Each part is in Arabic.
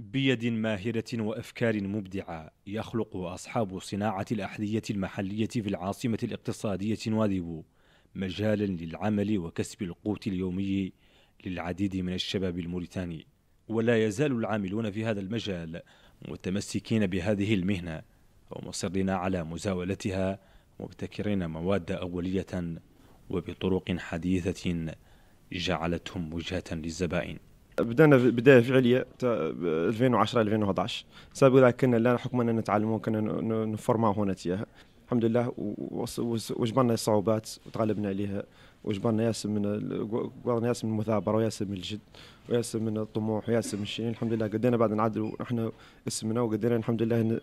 بيد ماهرة وأفكار مبدعة يخلق أصحاب صناعة الأحذية المحلية في العاصمة الاقتصادية نواديبو مجالا للعمل وكسب القوت اليومي للعديد من الشباب الموريتاني ولا يزال العاملون في هذا المجال متمسكين بهذه المهنة ومصرين على مزاولتها مبتكرين مواد أولية وبطرق حديثة جعلتهم وجهة للزبائن بدانا بدايه فعليه 2010 2011 سابقا كنا لا حكم اننا نتعلموا كنا نفورماو هنا تياها الحمد لله وجبرنا الصعوبات وتغلبنا عليها وجبرنا ياسر من قدرنا ياسر من المثابره وياسر من الجد وياسر من الطموح وياسر من الشيء الحمد لله قدرنا بعد نعدلوا احنا اسمنا وقدرنا الحمد لله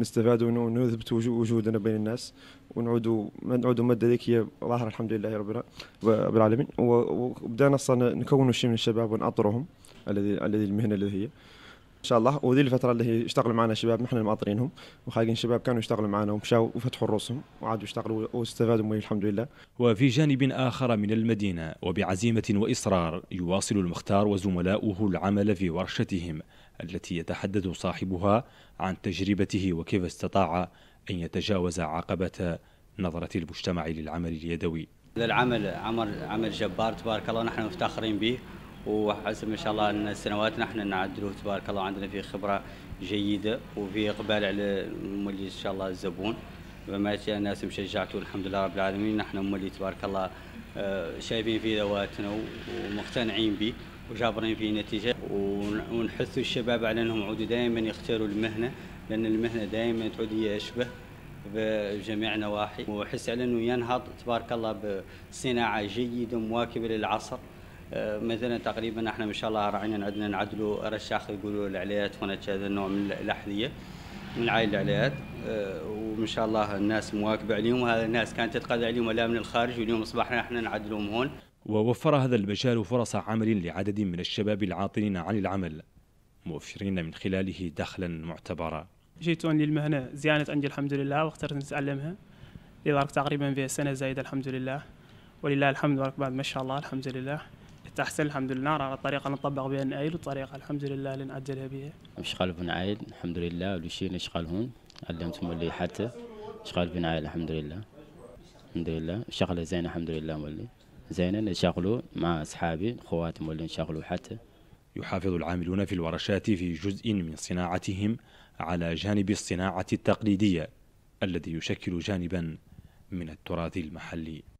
نستفاد ونثبت وجودنا بين الناس ونعودوا نعودوا ماده ذيك هي ظاهره الحمد لله ربنا رب العالمين وبدانا نكونوا شيء من الشباب ونأطرهم الذي الذي المهنه اللي هي ان شاء الله وذي الفتره اللي هي اشتغلوا معنا شباب نحن مقاطرينهم وخايقين شباب كانوا يشتغلوا معنا ومشاو وفتحوا رؤوسهم وعادوا يشتغلوا واستفادوا من الحمد لله وفي جانب اخر من المدينه وبعزيمه واصرار يواصل المختار وزملاؤه العمل في ورشتهم التي يتحدث صاحبها عن تجربته وكيف استطاع ان يتجاوز عقبه نظره المجتمع للعمل اليدوي هذا العمل عمل عمل جبار تبارك الله نحن مفتخرين به وحسب ما شاء الله ان السنوات نحن نعدلوه تبارك الله عندنا فيه خبره جيده وفي اقبال على مولي ان شاء الله الزبون فما جاء الناس مشجعته الحمد لله رب العالمين نحن مولي تبارك الله آه، شايفين في ذواتنا ومقتنعين به وجابرين فيه نتيجه ونحث الشباب على انهم يعودوا دائما يختاروا المهنه لان المهنه دائما تعود هي اشبه بجميع النواحي وحس على انه ينهض تبارك الله بصناعه جيده مواكبه للعصر آه، مثلا تقريبا احنا ما شاء الله راعينا عندنا نعدلوا رشاخ يقولوا العليات هنا هذا النوع من الاحذيه من عائل العليات آه، وان شاء الله الناس مواكبه عليهم وهذا الناس كانت تتقاضى عليهم ولا من الخارج واليوم اصبحنا احنا نعدلهم هون ووفر هذا المجال فرص عمل لعدد من الشباب العاطلين عن العمل مؤشرين من خلاله دخلا معتبرا جيتون للمهنه زيانه عندي الحمد لله واخترت نتعلمها لذلك تقريبا فيها سنه زايده الحمد لله ولله الحمد ولك بعد ما شاء الله الحمد لله تحسن الحمد لله على الطريقه اللي نطبق بها نايل والطريقه الحمد لله اللي نعدلها بها اشغال بن عايد الحمد لله ولشين اشغال هون علمتهم اللي حتى اشغال بن عايد الحمد لله الحمد لله شغله زينه الحمد لله مولي زينه نشغلوا مع اصحابي خواتي مولي نشغلوا حتى يحافظ العاملون في الورشات في جزء من صناعتهم على جانب الصناعه التقليديه الذي يشكل جانبا من التراث المحلي